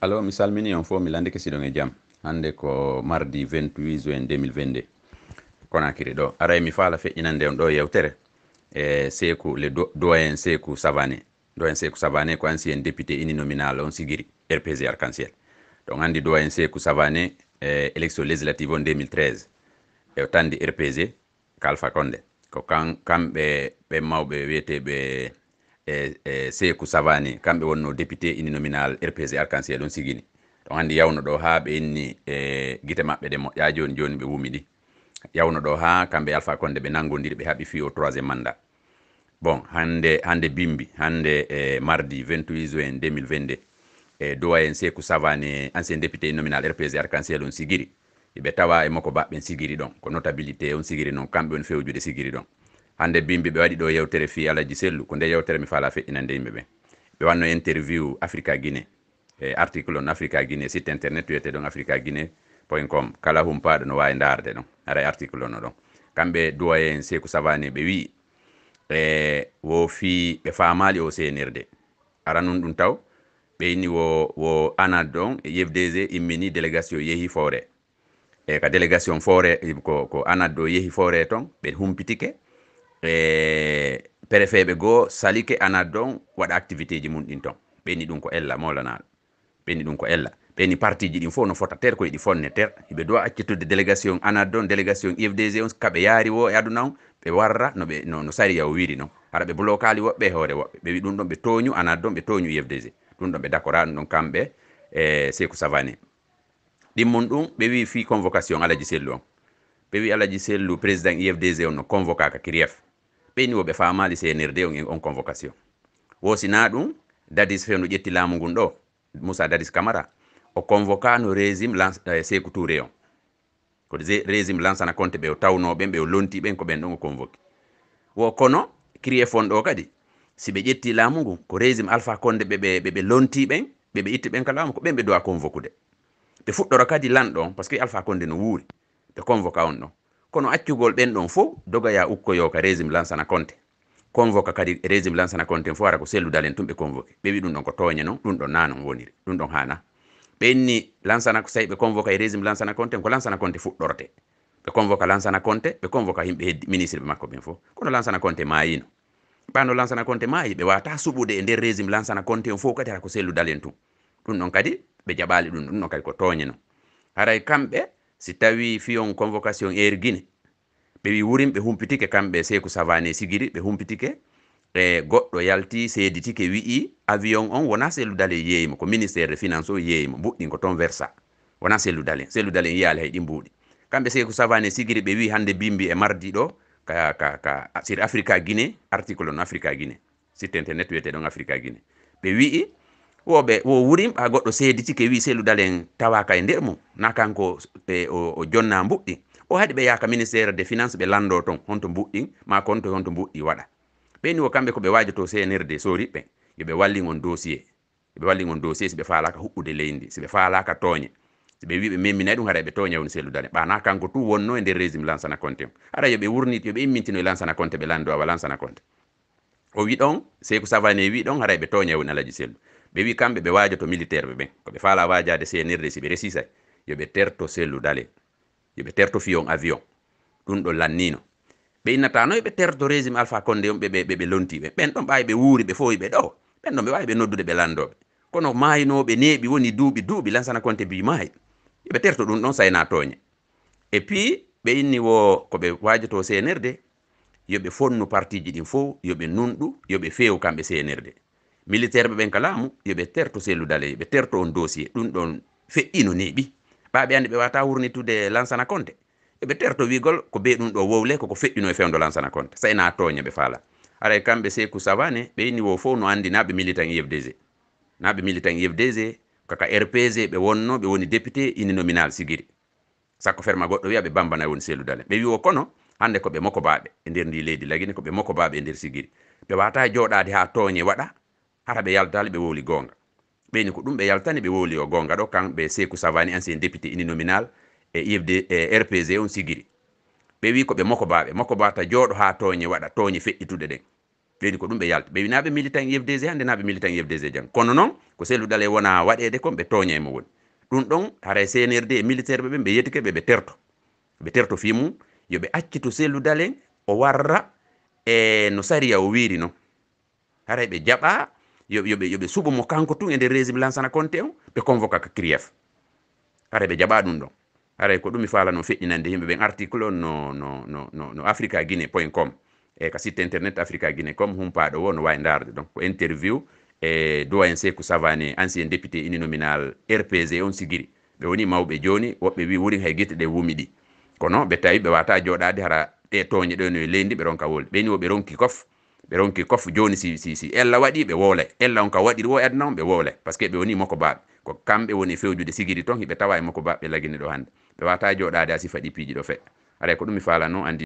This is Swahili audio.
alo mi salmini on fof mi lande kesiɗon e jam hande ko mardi 28 juin 2022 konakiri ɗo aray mi faala feƴƴinande on ɗo yewtere e seku le doyen seku savane doyen seku savane ko ancien député uninominal on sigiri rpg arcanciel en ciel donc andi doyen seku savane e élection législative on 2013 e tandi rpg kalfa konde ko kamɓe ɓe mawɓe wiyeteɓe e eh, eh, seku savani kamɓe wonno député uninominal rpg arcanciel on sigini ɗon hanndi yawno ɗo ha ɓe inni e gite maɓɓe ɗe moƴƴa joni joni ɓe wumi ɗi yawno ɗo ha kamɓe alpha konde ɓe nangodiri ɓe haɓi fi o troisiéme mandat bon hande hande bimbi hande e mardi 28 juin 2022 e doyen seku savani ancien député nominal rpg arcanciel en on sigiri eɓe tawa e makko baɓɓen sigiri ɗon ko notabilité on sigiri noon kamɓe on fewjude sigiri ɗon hande bimbi ɓe waɗi ɗo yewtere fi alaji sellu ko nde yewtere mi faala feƴƴinande yimɓe ɓe ɓe wanno interview africa guinée e eh, article on africa guinée site internet wiyete ɗon africa guinée point com kala humpaɗo no wawi darde ɗon ara article ono ɗon kamɓe duwaye en seku savani ɓe wi e wo fi ɓe famali o senirde ara ɗum taw ɓe yini wo wo anad ɗon ifdg e immini délégation yehi forêt e eh, ka délégation forêt ko ko anad ɗo yeehi forêt toon ɓe humpitike e préfet goo salike ana don waɗa activité ji mum ɗin ton ɓenni ɗum ko ella molanaɗo ɓenni ɗum ko ella ɓenni partie ji ɗin fof no fota ter koye ɗi fonne ter ɓe dowa accittude délégation anadon délégation ifdg on kaɓe yaari wo e aduna on ɓe warra no ɓe no, no o wiri non hara ɓe blocali woɓɓe hoore woɓɓe ɓe wi ɗum ɗon ɓe toñu anadon ɓe toñu ifdg ɗum ɗon ɓe dakora ɗum ɗon kamɓe e seykou savani ɗimmum ɗum ɓe wi fi convocation alaji sellu on ɓe wi alaji sellu président ifdg on no convocaka kiriev ɓeyni woɓe famali cnrd on on convocation wosina ɗum dadis fewno ƴetti laamu ngun ɗo moussa dadis camara o no régime eh, sekou touré on ko régime lanceana compte ɓe o tawnoɓen ɓe o lontiɓen ko ɓen ɗon o convoqué wo kono crie fon ɗo kadi si ɓe ƴetti laamu ngu ko régime alpha conde ɓe ɓe ɓen ɓeɓe itti ɓen ka laamu ko ɓen ɓe dowa convoqude ɓe fuɗɗoro kadi lanɗo on par ce que alpha konde no wuuri ɓe convoca on ɗon kono accugol ɓen ɗon fof dogaya ukkoyo ka régime lansana konte convoque kadi régime lansana konte fof ara ko selludal en tumɓe convoqué ɓe wi ɗum ɗon ko toñe non ɗum ɗon nanon woniri ɗum ɗon hana ɓenni lansana so ɓe convoque e régime lansana konte ko lansana konte fuɗɗorte ɓe convoque lansana konte ɓe convoque himɓe heddi ministre ɓe makko ɓen fof kono lansana konte mayino ɓano lansana konte maayi ɓe wata suɓude e nder régime lansana konte on fof kadi hara ko selludalen tun tum ɗum ɗon kadi ɓe jaɓali ɗum ɗum ɗon kadi ko tooñe non haray kamɓe si tawi fiyon convocation air guine ɓe wi wurin ɓe humpitike kamɓe seku savane sigiri ɓe humpitike e goɗɗo yalti seeditike wi'i avion on wona selludale yeeyimo ko ministére de finance o yeeyimo mbuɗɗin ko toon versa wona selludale selludale en yiyaali hay ɗi mbuuɗi kamɓe seku savane sigiri ɓe wi hannde bimbi e mardi ɗo ka ka ka sir africa guine article on africa guine site internet wiyete ɗon africa guine ɓe wi'i woɓe wo wurim ha goɗɗo seeditike wi seludal en tawaka e nder mum na kanko e, o, o jonna mbuɗɗi o haɗi ɓe yaka ministére de finance ɓe lando ton honto mbuɗɗi ma konto honto mbuɗɗi waɗa ɓeni wo kamɓe koɓe wajoto cnrd soriɓɓe yoɓe walli on dossier yoɓe walli on dossier siɓe falaka huɓɓude leydi siɓe falaka tooñe siɓe wiɓe memminayi ɗum haɗa ɓe tooña woni selludane ɓana kanko tu wonno e nder régime lansana conte ara yoɓe wurnit yoɓe immintino e lansana conte ɓe lando awa lansana conte o wi ɗon sey ko savane wi ɗon haɗa ɓe tooña woni alaji sellu ɓe wi kamɓe ɓe waajoto militaire ɓe ɓen koɓe faala waajade cnrd si ɓe resisay yoɓe terto selludale yoɓe terto fiyon avion ɗum ɗo lannino ɓe innata no yoɓe terto régime alpha conde on ɓeɓe lonti ɓe ɓen ɗon ɓaawi ɓe wuuri ɓe fowi ɓe ɗo ɓen ɗon ɓe waawi ɓe noddude ɓe landoɓe kono maayinoɓe neeɓi woni duuɓi duuɓi lansana konte bi maayi yoɓe terto ɗum ɗon sayna tooñe et puis ɓe inni wo ko ɓe waajoto cnrd yoɓe fonnu parti ji ɗin fof yoɓe nunɗu yoɓe feewu kamɓe cnrd militaire ɓe ɓen kala mo yoɓe terto selludale ɓe terto on dossier ɗum ɗon feƴƴino neeɓi ɓaɓe andi ɓe wata wurnitude lansana konte yoɓe terto wigol ko be ɗum ɗo wowle koko feƴƴino e fewdo lansana konte sa ina toña ɓe faala aray kamɓe seku savane ɓe wo fo no andi naɓe militant ifdg naɓe militant ifdg kaka rpg ɓe wonno ɓe woni député uninominal sigiri sakko ferma goɗɗo wiya ɓe bambana woni selludale ɓe wi o kono hande koɓe mokobaɓe e nder ndi leydi lagine koɓe mokobaɓe e nder sigiri ɓe wata joɗade ha tooñe waɗa hara ɓe yaltali ɓe woli goonga ɓeyni ko ɗum ɓe yaltani ɓe woli o goonga ɗo ɓe seku savani ancien député uninominal nominal e ifd e rpg on sigiri ɓe wi ko mokobaɓe mokobata jooɗo ha tooñe waɗa tooñe feƴƴitude ɗen ɓeni ko ɗum ɓe yalta ɓe winaɓe militant ifdg hande naɓe militant ifdg jang kono noon ko selluɗal e wona waɗede kon ɓe tooña mo woni ɗum ɗon hara cnrd e militaire ɓe ɓen ɓe yetike ɓe ɓe terto ɓe terto fi mum yoɓe accitu selludal en o warra e no sariya o wiiri noon haray ɓe jaɓa yoɓe yoɓe suɓomo kanko tun e nder régime lansana conté on ɓe convoque ka crief ara ɓe jaɓa ɗum ɗon aray ko ɗum mi fala no feƴƴinande yimɓe ɓen article o no no no no, no africa guinée point com e ka site internet africa guinée com humpaɗo wo no wawi darde donc ko interview e doyen sekou savane ancien député uninominal rpg on sigiri ɓe woni mawɓe joni woɓɓe wi wuri hay guite ɗe wumi ɗi kono ɓe tawi ɓe wata joɗade hara ɗe toñe ɗo no e leydi ɓe ronka wolde ɓeni woɓe ronki kof ɓe ronki kof joni si, si, si ella waɗi ɓe woolay ella on ka waɗiri wo adna on ɓe woolay par ce que ɓe woni moko baɓe ko kamɓe woni fewjude sigiri ton hiɓe tawa e makko baaɓe lagini ɗo hande ɓe wata joɗade a sifa ɗi piiji ɗo feƴƴa aray ko ɗum mi faala no andi